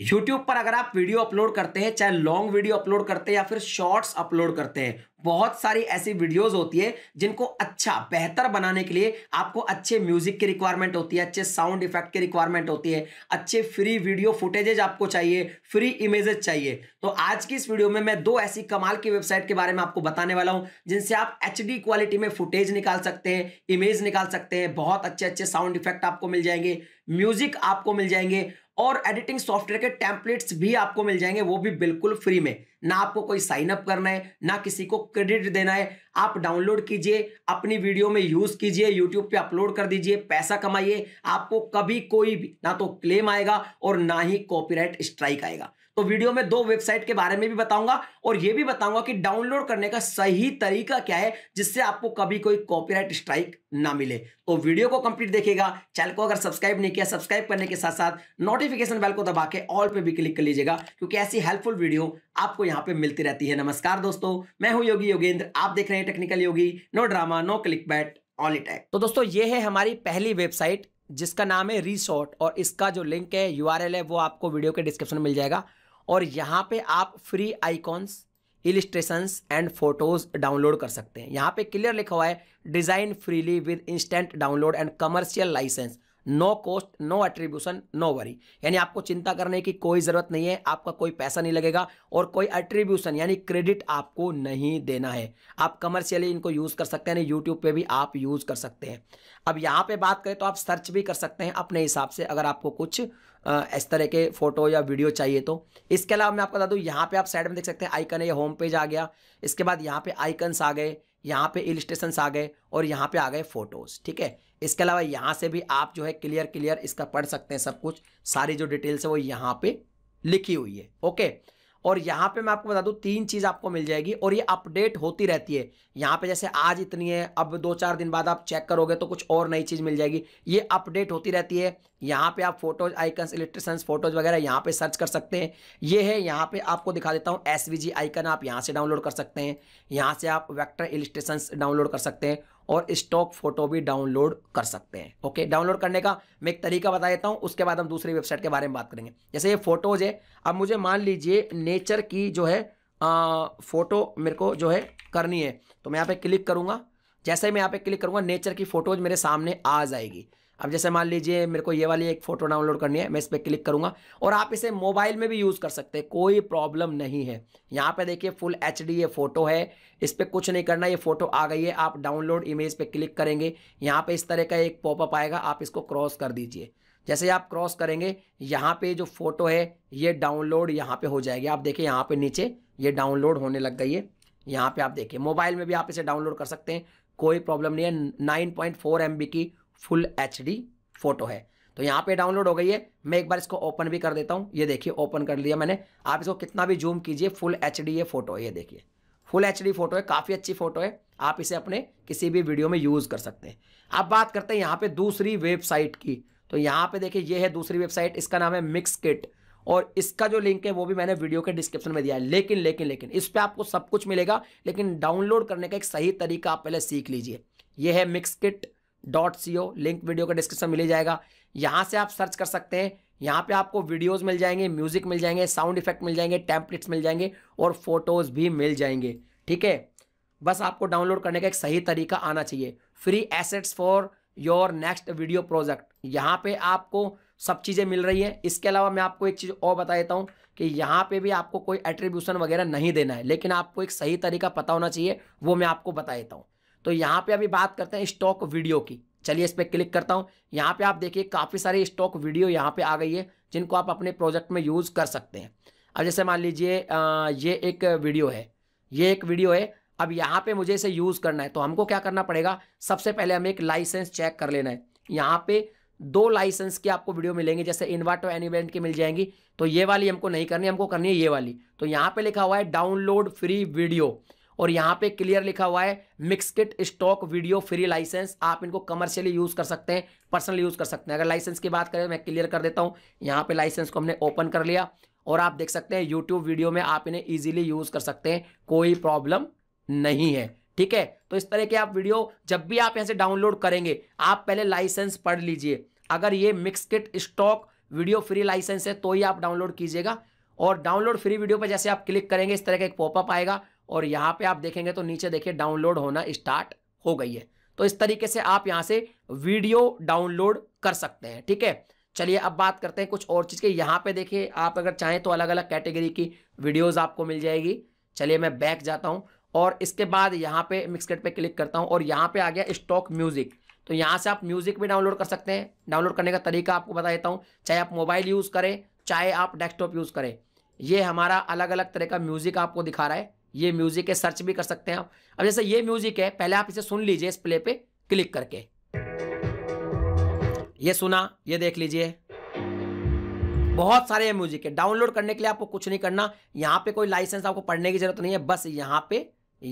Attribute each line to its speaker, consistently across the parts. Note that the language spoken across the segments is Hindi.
Speaker 1: यूट्यूब पर अगर आप वीडियो अपलोड करते हैं चाहे लॉन्ग वीडियो अपलोड करते हैं या फिर शॉर्ट्स अपलोड करते हैं बहुत सारी ऐसी वीडियोस होती है जिनको अच्छा बेहतर बनाने के लिए आपको अच्छे म्यूजिक की रिक्वायरमेंट होती है अच्छे साउंड इफेक्ट की रिक्वायरमेंट होती है अच्छे फ्री वीडियो फुटेजेज आपको चाहिए फ्री इमेजेस चाहिए तो आज की इस वीडियो में मैं दो ऐसी कमाल की वेबसाइट के बारे में आपको बताने वाला हूँ जिनसे आप एच क्वालिटी में फुटेज निकाल सकते हैं इमेज निकाल सकते हैं बहुत अच्छे अच्छे साउंड इफेक्ट आपको मिल जाएंगे म्यूजिक आपको मिल जाएंगे और एडिटिंग सॉफ्टवेयर के टेम्पलेट्स भी आपको मिल जाएंगे वो भी बिल्कुल फ्री में ना आपको कोई साइन अप करना है ना किसी को क्रेडिट देना है आप डाउनलोड कीजिए अपनी वीडियो में यूज कीजिए यूट्यूब पे अपलोड कर दीजिए पैसा कमाइए आपको कभी कोई भी ना तो क्लेम आएगा और ना ही कॉपीराइट स्ट्राइक आएगा तो वीडियो में दो वेबसाइट के बारे में भी बताऊंगा और यह भी बताऊंगा कि डाउनलोड करने का सही तरीका क्या है जिससे आपको कभी कोई कॉपीराइट स्ट्राइक ना मिले तो वीडियो को कंप्लीट देखिएगा चैनल को अगर सब्सक्राइब नहीं किया सब्सक्राइब करने के साथ साथ नोटिफिकेशन बेल को दबा के ऑल पे भी क्लिक कर लीजिएगा क्योंकि ऐसी हेल्पफुल वीडियो आपको यहां पे मिलती रहती है नमस्कार दोस्तों मैं हूं योगी योगेंद्र आप देख रहे हैं technical Yogi no drama no click bait all it तो दोस्तों ये है हमारी पहली वेबसाइट जिसका नाम है रिसोर्ट और इसका जो लिंक है यूआरएल है वो आपको वीडियो के डिस्क्रिप्शन में मिल जाएगा और यहाँ पे आप free icons illustrations and photos download कर सकते हैं यहाँ पे क्लियर लिखा हुआ है design freely with instant download and commercial licence no cost no attribution no worry यानी आपको चिंता करने की कोई ज़रूरत नहीं है आपका कोई पैसा नहीं लगेगा और कोई एट्रीब्यूशन यानी क्रेडिट आपको नहीं देना है आप कमर्शियली इनको यूज़ कर सकते हैं यानी यूट्यूब पर भी आप यूज़ कर सकते हैं अब यहाँ पर बात करें तो आप सर्च भी कर सकते हैं अपने हिसाब से अगर आपको कुछ इस तरह के फोटो या वीडियो चाहिए तो इसके अलावा मैं आपको बता दूँ यहाँ पे आप साइड में देख सकते हैं आइकन है ये होम पेज आ गया इसके बाद यहाँ पे आइकन्स आ गए यहाँ पे इलिस्ट्रेशंस आ गए और यहाँ पे आ गए फोटोज़ ठीक है इसके अलावा यहाँ से भी आप जो है क्लियर क्लियर इसका पढ़ सकते हैं सब कुछ सारी जो डिटेल्स है वो यहाँ पे लिखी हुई है ओके और यहाँ पे मैं आपको बता दूँ तीन चीज़ आपको मिल जाएगी और ये अपडेट होती रहती है यहाँ पे जैसे आज इतनी है अब दो चार दिन बाद आप चेक करोगे तो कुछ और नई चीज़ मिल जाएगी ये अपडेट होती रहती है यहाँ पे आप फोटोज आइकन्स इलेक्ट्रिशंस फोटोज वगैरह यहाँ पे सर्च कर सकते हैं ये है यहाँ पे आपको दिखा देता हूँ एस आइकन आप यहाँ से डाउनलोड कर सकते हैं यहाँ से आप वैक्टर इलेक्ट्रिशंस डाउनलोड कर सकते हैं और स्टॉक फोटो भी डाउनलोड कर सकते हैं ओके डाउनलोड करने का मैं एक तरीका बता देता हूँ उसके बाद हम दूसरी वेबसाइट के बारे में बात करेंगे जैसे ये फोटोज है अब मुझे मान लीजिए नेचर की जो है आ, फोटो मेरे को जो है करनी है तो मैं यहाँ पे क्लिक करूँगा जैसे मैं यहाँ पे क्लिक करूँगा नेचर की फोटोज मेरे सामने आ जाएगी अब जैसे मान लीजिए मेरे को ये वाली एक फ़ोटो डाउनलोड करनी है मैं इस पर क्लिक करूँगा और आप इसे मोबाइल में भी यूज़ कर सकते हैं कोई प्रॉब्लम नहीं है यहाँ पे देखिए फुल एच ये फ़ोटो है इस पर कुछ नहीं करना ये फ़ोटो आ गई है आप डाउनलोड इमेज पे क्लिक करेंगे यहाँ पे इस तरह का एक पॉपअप आएगा आप इसको क्रॉस कर दीजिए जैसे आप क्रॉस करेंगे यहाँ पे जो फ़ोटो है ये डाउनलोड यहाँ पे हो जाएगी आप देखिए यहाँ पे नीचे ये डाउनलोड होने लग गई है यहाँ पे आप देखिए मोबाइल में भी आप इसे डाउनलोड कर सकते हैं कोई प्रॉब्लम नहीं है nine point four M B की फुल एच फोटो है तो यहाँ पे डाउनलोड हो गई है मैं एक बार इसको ओपन भी कर देता हूँ ये देखिए ओपन कर लिया मैंने आप इसको कितना भी जूम कीजिए फुल एच ये फोटो है ये देखिए फुल एच फोटो है काफ़ी अच्छी फोटो है आप इसे अपने किसी भी वीडियो में यूज़ कर सकते हैं अब बात करते हैं यहाँ पे दूसरी वेबसाइट की तो यहाँ पे देखिए ये है दूसरी वेबसाइट इसका नाम है मिक्स किट और इसका जो लिंक है वो भी मैंने वीडियो के डिस्क्रिप्शन में दिया है लेकिन लेकिन लेकिन इस पर आपको सब कुछ मिलेगा लेकिन डाउनलोड करने का एक सही तरीका आप पहले सीख लीजिए यह है Mixkit dot C O link video का डिस्क्रिप्शन मिल जाएगा यहाँ से आप सर्च कर सकते हैं यहाँ पे आपको वीडियोस मिल जाएंगे म्यूजिक मिल जाएंगे साउंड इफेक्ट मिल जाएंगे टैंपलेट्स मिल जाएंगे और फोटोज़ भी मिल जाएंगे ठीक है बस आपको डाउनलोड करने का एक सही तरीका आना चाहिए free assets for your next video project यहाँ पे आपको सब चीज़ें मिल रही हैं इसके अलावा मैं आपको एक चीज़ और बता देता हूँ कि यहाँ पे भी आपको कोई एट्रीब्यूशन वगैरह नहीं देना है लेकिन आपको एक सही तरीका पता होना चाहिए वो मैं आपको बता देता हूँ तो यहाँ पे अभी बात करते हैं स्टॉक वीडियो की चलिए इस पर क्लिक करता हूँ यहाँ पे आप देखिए काफ़ी सारे स्टॉक वीडियो यहाँ पे आ गई है जिनको आप अपने प्रोजेक्ट में यूज़ कर सकते हैं अब जैसे मान लीजिए ये एक वीडियो है ये एक वीडियो है अब यहाँ पे मुझे इसे यूज़ करना है तो हमको क्या करना पड़ेगा सबसे पहले हमें एक लाइसेंस चेक कर लेना है यहाँ पे दो लाइसेंस की आपको वीडियो मिलेंगे जैसे इन्वाटो एनिवेंट की मिल जाएंगी तो ये वाली हमको नहीं करनी हमको करनी है ये वाली तो यहाँ पे लिखा हुआ है डाउनलोड फ्री वीडियो और यहां पे क्लियर लिखा हुआ है Mixkit stock video free licence आप इनको कमर्शियली यूज कर सकते हैं पर्सनल यूज कर सकते हैं अगर लाइसेंस की बात करें मैं क्लियर कर देता हूं यहां पे लाइसेंस को हमने ओपन कर लिया और आप देख सकते हैं यूट्यूब वीडियो में आप इन्हें ईजिली यूज कर सकते हैं कोई प्रॉब्लम नहीं है ठीक है तो इस तरह के आप वीडियो जब भी आप यहां से डाउनलोड करेंगे आप पहले लाइसेंस पढ़ लीजिए अगर ये Mixkit stock video free licence है तो ही आप डाउनलोड कीजिएगा और डाउनलोड फ्री वीडियो पर जैसे आप क्लिक करेंगे इस तरह का एक पॉपअप आएगा और यहाँ पे आप देखेंगे तो नीचे देखिए डाउनलोड होना स्टार्ट हो गई है तो इस तरीके से आप यहाँ से वीडियो डाउनलोड कर सकते हैं ठीक है चलिए अब बात करते हैं कुछ और चीज़ की यहाँ पे देखिए आप अगर चाहें तो अलग अलग कैटेगरी की वीडियोज आपको मिल जाएगी चलिए मैं बैक जाता हूँ और इसके बाद यहाँ पे मिक्सकेट पे क्लिक करता हूँ और यहाँ पे आ गया स्टॉक म्यूज़िक तो यहाँ से आप म्यूज़िक भी डाउनलोड कर सकते हैं डाउनलोड करने का तरीका आपको बता देता हूँ चाहे आप मोबाइल यूज़ करें चाहे आप डेस्कटॉप यूज़ करें ये हमारा अलग अलग तरह का म्यूज़िक आपको दिखा रहा है ये म्यूजिक है सर्च भी कर सकते हैं आप अब जैसे ये म्यूजिक है पहले आप इसे सुन लीजिए इस प्ले पे क्लिक करके ये सुना ये देख लीजिए बहुत सारे म्यूजिक है डाउनलोड करने के लिए आपको कुछ नहीं करना यहाँ पे कोई लाइसेंस आपको पढ़ने की जरूरत नहीं है बस यहाँ पे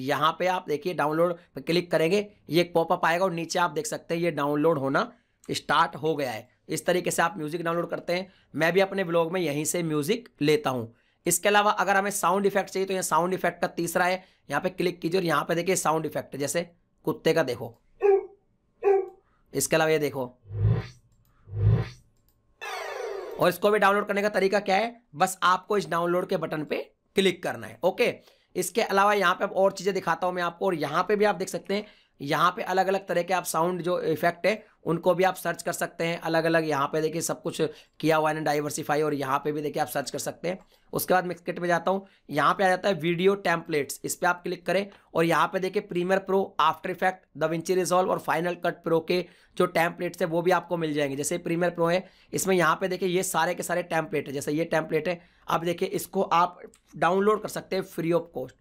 Speaker 1: यहाँ पे आप देखिए डाउनलोड पे क्लिक करेंगे ये एक पॉपअप आएगा और नीचे आप देख सकते हैं ये डाउनलोड होना स्टार्ट हो गया है इस तरीके से आप म्यूजिक डाउनलोड करते हैं मैं भी अपने ब्लॉग में यहीं से म्यूजिक लेता हूँ इसके अलावा अगर हमें साउंड इफेक्ट चाहिए तो यहाँ साउंड इफेक्ट का तीसरा है यहाँ पे क्लिक कीजिए और यहाँ पे देखिए साउंड इफेक्ट जैसे कुत्ते का देखो इसके अलावा ये देखो और इसको भी डाउनलोड करने का तरीका क्या है बस आपको इस डाउनलोड के बटन पे क्लिक करना है ओके इसके अलावा यहाँ पे और चीज़ें दिखाता हूं मैं आपको और यहाँ पे भी आप देख सकते हैं यहाँ पे अलग अलग तरह के आप साउंड जो इफेक्ट है उनको भी आप सर्च कर सकते हैं अलग अलग यहाँ पे देखिए सब कुछ किया हुआ है ना डाइवर्सिफाई और यहाँ पे भी देखिए आप सर्च कर सकते हैं उसके बाद मिक्सकिट में जाता हूँ यहाँ पे आ जाता है वीडियो टेम्पलेट्स इस पर आप क्लिक करें और यहाँ पे देखिए Premiere Pro After Effect Da Vinci Resolve और फाइनल कट प्रो के जो टैंपलेट्स है वो भी आपको मिल जाएंगे जैसे प्रीमियर प्रो है इसमें यहाँ पे देखिए ये सारे के सारे टैंपलेट है जैसे ये टैंपलेट है अब देखिए इसको आप डाउनलोड कर सकते हैं free of cost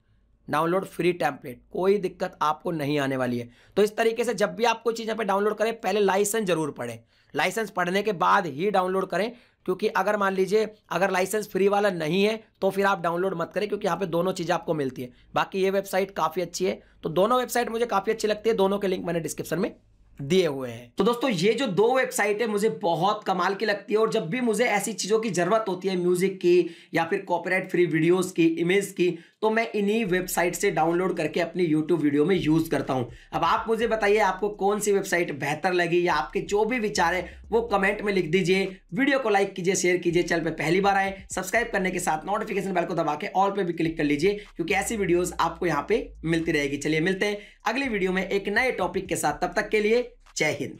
Speaker 1: download free template कोई दिक्कत आपको नहीं आने वाली है तो इस तरीके से जब भी आप कोई चीज़ यहाँ पे डाउनलोड करें पहले लाइसेंस जरूर पढ़ें लाइसेंस पढ़ने के बाद ही डाउनलोड करें क्योंकि अगर मान लीजिए अगर लाइसेंस फ्री वाला नहीं है तो फिर आप डाउनलोड मत करें क्योंकि यहाँ पे दोनों चीज़ें आपको मिलती है बाकी ये वेबसाइट काफ़ी अच्छी है तो दोनों वेबसाइट मुझे काफ़ी अच्छी लगती है दोनों के लिंक मैंने डिस्क्रिप्शन में दिए हुए हैं तो दोस्तों ये जो दो वेबसाइट है मुझे बहुत कमाल की लगती है और जब भी मुझे ऐसी चीज़ों की ज़रूरत होती है म्यूज़िक की या फिर कॉपीराइट फ्री वीडियोस की इमेज की तो मैं इन्हीं वेबसाइट से डाउनलोड करके अपनी यूट्यूब वीडियो में यूज़ करता हूँ अब आप मुझे बताइए आपको कौन सी वेबसाइट बेहतर लगी या आपके जो भी विचार है वो कमेंट में लिख दीजिए वीडियो को लाइक कीजिए शेयर कीजिए चैनल पर पहली बार आए सब्सक्राइब करने के साथ नोटिफिकेशन बेल को दबा के ऑल पर भी क्लिक कर लीजिए क्योंकि ऐसी वीडियोज़ आपको यहाँ पे मिलती रहेगी चलिए मिलते हैं अगली वीडियो में एक नए टॉपिक के साथ तब तक के लिए Jai Hind.